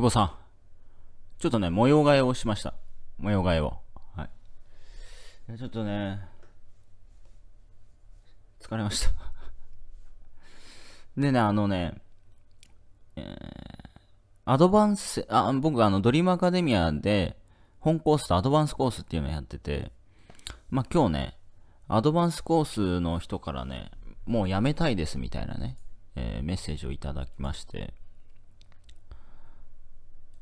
久保さん。ちょっとね、模様替えをしました。模様替えを。はい。ちょっとね、疲れました でね、あのね、えー、アドバンス、あ、僕あの、ドリームアカデミアで、本コースとアドバンスコースっていうのやってて、まあ、今日ね、アドバンスコースの人からね、もうやめたいですみたいなね、えー、メッセージをいただきまして、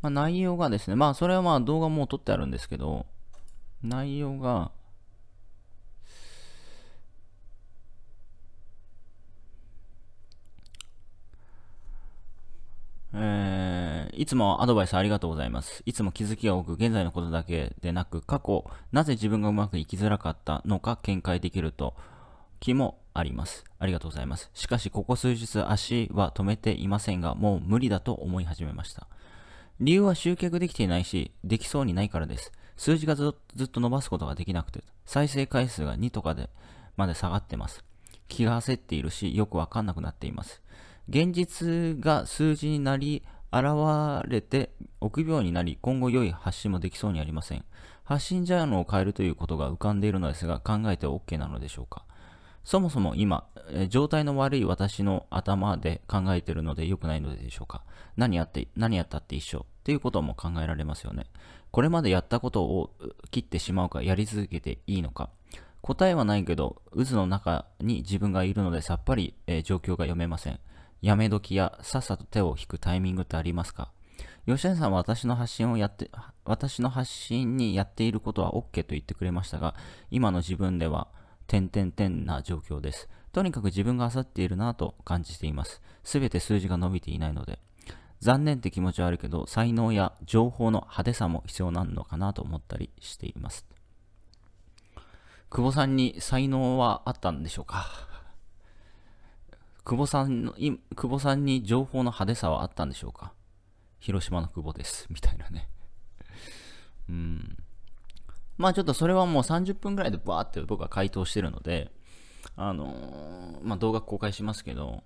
まあ、内容がですね、まあそれはまあ動画も撮ってあるんですけど、内容が、えー、いつもアドバイスありがとうございます。いつも気づきが多く、現在のことだけでなく、過去、なぜ自分がうまくいきづらかったのか見解できると気もあります。ありがとうございます。しかし、ここ数日足は止めていませんが、もう無理だと思い始めました。理由は集客できていないし、できそうにないからです。数字がずっと伸ばすことができなくて、再生回数が2とかで、まで下がってます。気が焦っているし、よくわかんなくなっています。現実が数字になり、現れて臆病になり、今後良い発信もできそうにありません。発信ジャンルを変えるということが浮かんでいるのですが、考えて OK なのでしょうかそもそも今、状態の悪い私の頭で考えているので良くないのでしょうか何やって、何やったって一緒っていうことも考えられますよね。これまでやったことを切ってしまうか、やり続けていいのか。答えはないけど、渦の中に自分がいるのでさっぱり、えー、状況が読めません。やめ時やさっさと手を引くタイミングってありますか吉谷さんは私の発信をやって、私の発信にやっていることは OK と言ってくれましたが、今の自分では点点点な状況です。とにかく自分が焦っているなぁと感じています。すべて数字が伸びていないので。残念って気持ちはあるけど、才能や情報の派手さも必要なのかなと思ったりしています。久保さんに才能はあったんでしょうか久保さんの、久保さんに情報の派手さはあったんでしょうか広島の久保です。みたいなね。うん。まあちょっとそれはもう30分ぐらいでバーって僕は回答してるので、あのー、まあ動画公開しますけど、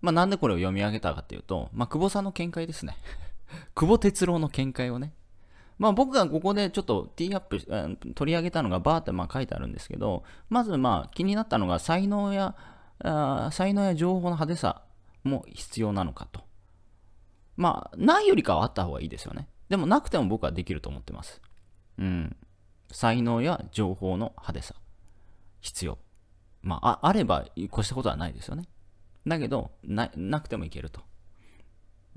まあなんでこれを読み上げたかっていうと、まあ久保さんの見解ですね。久保哲郎の見解をね。まあ僕がここでちょっとティーアップ取り上げたのがバーってまあ書いてあるんですけど、まずまあ気になったのが才能や、あ才能や情報の派手さも必要なのかと。まあないよりかはあった方がいいですよね。でもなくても僕はできると思ってます。うん。才能や情報の派手さ。必要。まあ、あれば越したことはないですよね。だけど、な、なくてもいけると。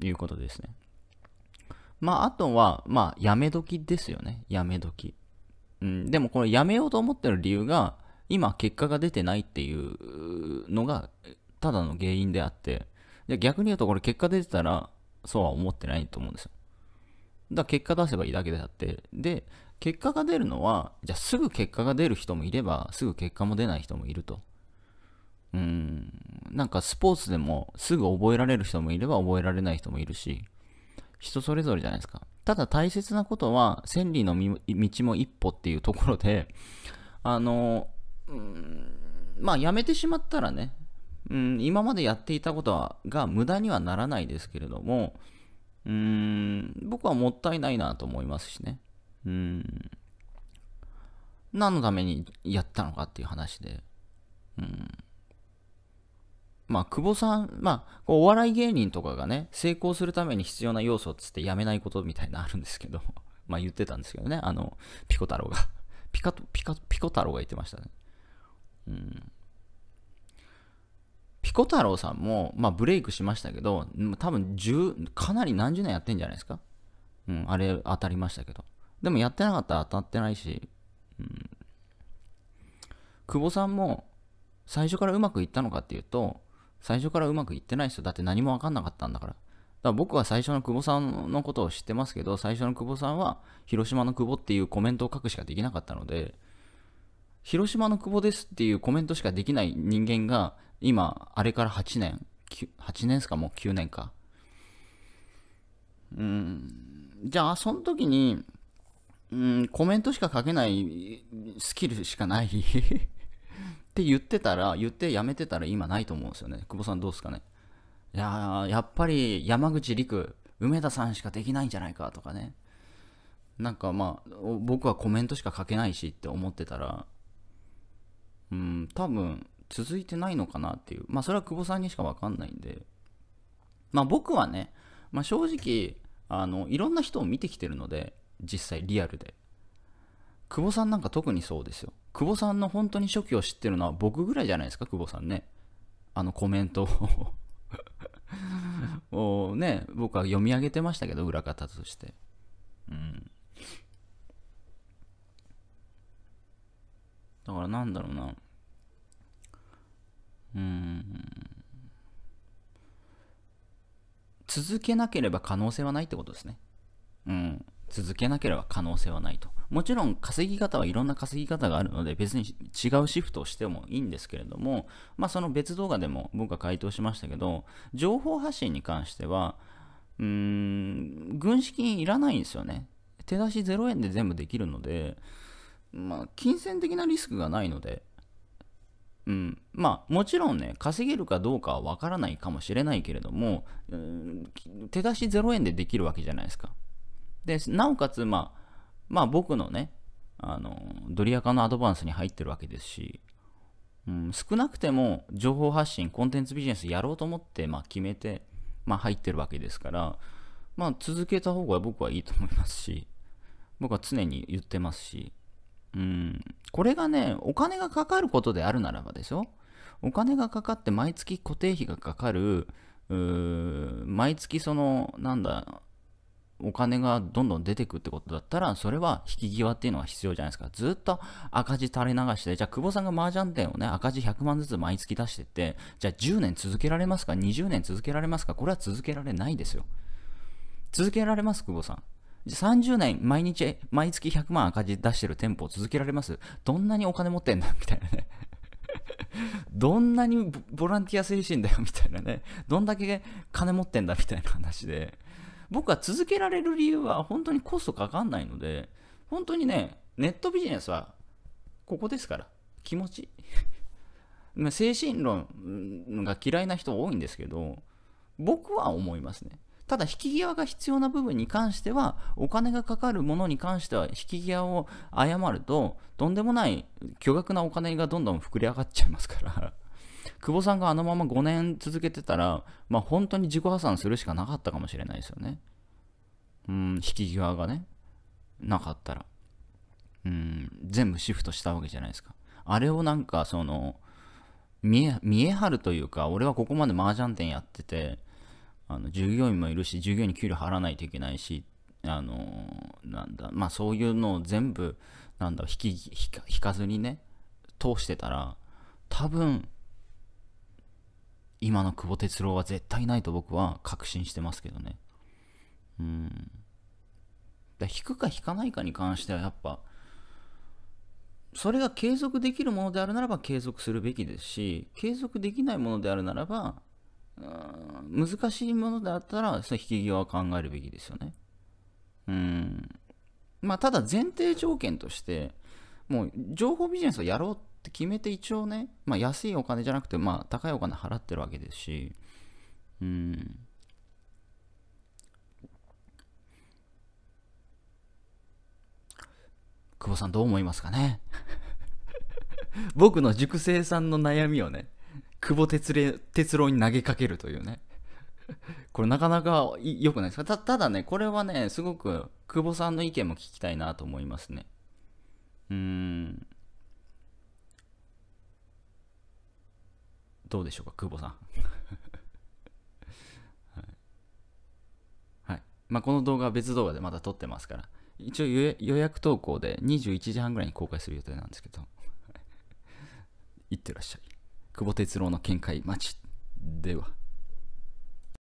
いうことですね。まあ、あとは、まあ、やめ時ですよね。やめ時。うん、でもこれやめようと思ってる理由が、今結果が出てないっていうのが、ただの原因であって、逆に言うとこれ結果出てたら、そうは思ってないと思うんですよ。だ結果出せばいいだけであって、で、結果が出るのは、じゃあすぐ結果が出る人もいれば、すぐ結果も出ない人もいると。うん、なんかスポーツでもすぐ覚えられる人もいれば覚えられない人もいるし、人それぞれじゃないですか。ただ大切なことは、千里の道も一歩っていうところで、あの、うん、まあやめてしまったらね、うん、今までやっていたことはが無駄にはならないですけれども、うーん、僕はもったいないなと思いますしね。うん。何のためにやったのかっていう話で。うん。まあ、久保さん、まあ、お笑い芸人とかがね、成功するために必要な要素っつってやめないことみたいなあるんですけど、まあ言ってたんですけどね、あの、ピコ太郎が。ピカピカ、ピコ太郎が言ってましたね。うん。彦太郎さんも、まあ、ブレイクしましたけど、多分10、かなり何十年やってんじゃないですか。うん、あれ当たりましたけど。でもやってなかったら当たってないし、うん、久保さんも最初からうまくいったのかっていうと、最初からうまくいってないですよ。だって何もわかんなかったんだから。だから僕は最初の久保さんのことを知ってますけど、最初の久保さんは広島の久保っていうコメントを書くしかできなかったので、広島の久保ですっていうコメントしかできない人間が今、あれから8年、8年ですか、もう9年か。うん、じゃあ、その時に、うん、コメントしか書けないスキルしかない って言ってたら、言ってやめてたら今ないと思うんですよね。久保さんどうですかね。いややっぱり山口陸、梅田さんしかできないんじゃないかとかね。なんかまあ、僕はコメントしか書けないしって思ってたら、うん、多分、続いてないのかなっていう。まあそれは久保さんにしかわかんないんで。まあ僕はね、まあ、正直、あの、いろんな人を見てきてるので、実際リアルで。久保さんなんか特にそうですよ。久保さんの本当に初期を知ってるのは僕ぐらいじゃないですか、久保さんね。あのコメントをお ね、僕は読み上げてましたけど、裏方として。うん。だからなんだろうな。うん続けなければ可能性はないってことですね。うん。続けなければ可能性はないと。もちろん稼ぎ方はいろんな稼ぎ方があるので別に違うシフトをしてもいいんですけれども、まあその別動画でも僕は回答しましたけど、情報発信に関しては、うーん、軍資金いらないんですよね。手出し0円で全部できるので、まあ金銭的なリスクがないので、うん、まあもちろんね稼げるかどうかはわからないかもしれないけれども、うん、手出し0円でできるわけじゃないですかでなおかつ、まあ、まあ僕のねあのドリアカのアドバンスに入ってるわけですし、うん、少なくても情報発信コンテンツビジネスやろうと思って、まあ、決めて、まあ、入ってるわけですから、まあ、続けた方が僕はいいと思いますし僕は常に言ってますしうん、これがね、お金がかかることであるならばでしょお金がかかって毎月固定費がかかる、毎月その、なんだ、お金がどんどん出てくってことだったら、それは引き際っていうのは必要じゃないですか。ずっと赤字垂れ流して、じゃあ久保さんが麻雀店をね、赤字100万ずつ毎月出してって、じゃあ10年続けられますか ?20 年続けられますかこれは続けられないですよ。続けられます久保さん。30年毎日、毎月100万赤字出してる店舗を続けられますどんなにお金持ってんだ みたいなね。どんなにボランティア精神だよ みたいなね。どんだけ金持ってんだみたいな話で。僕は続けられる理由は本当にコストかかんないので、本当にね、ネットビジネスはここですから。気持ち。精神論が嫌いな人多いんですけど、僕は思いますね。ただ引き際が必要な部分に関してはお金がかかるものに関しては引き際を誤るととんでもない巨額なお金がどんどん膨れ上がっちゃいますから 久保さんがあのまま5年続けてたら、まあ、本当に自己破産するしかなかったかもしれないですよね。うん、引き際がね、なかったら。うん、全部シフトしたわけじゃないですか。あれをなんか、その、見え、見え張るというか、俺はここまで麻雀店やってて、あの従業員もいるし従業員に給料払わないといけないしあのなんだまあそういうのを全部なんだ引き引かずにね通してたら多分今の久保哲郎は絶対ないと僕は確信してますけどねうんだ引くか引かないかに関してはやっぱそれが継続できるものであるならば継続するべきですし継続できないものであるならば難しいものであったら、その引き際は考えるべきですよね。うん。まあ、ただ前提条件として、もう情報ビジネスをやろうって決めて一応ね、まあ、安いお金じゃなくて、まあ、高いお金払ってるわけですし、うん。久保さんどう思いますかね 僕の熟成さんの悩みをね久保哲郎に投げかけるというね。これなかなか良くないですかたただね、これはね、すごく久保さんの意見も聞きたいなと思いますね。うーん。どうでしょうか、久保さん。はい。はい。まあ、この動画は別動画でまた撮ってますから、一応予約投稿で21時半ぐらいに公開する予定なんですけど、い ってらっしゃい。久保哲郎の見解待ちでは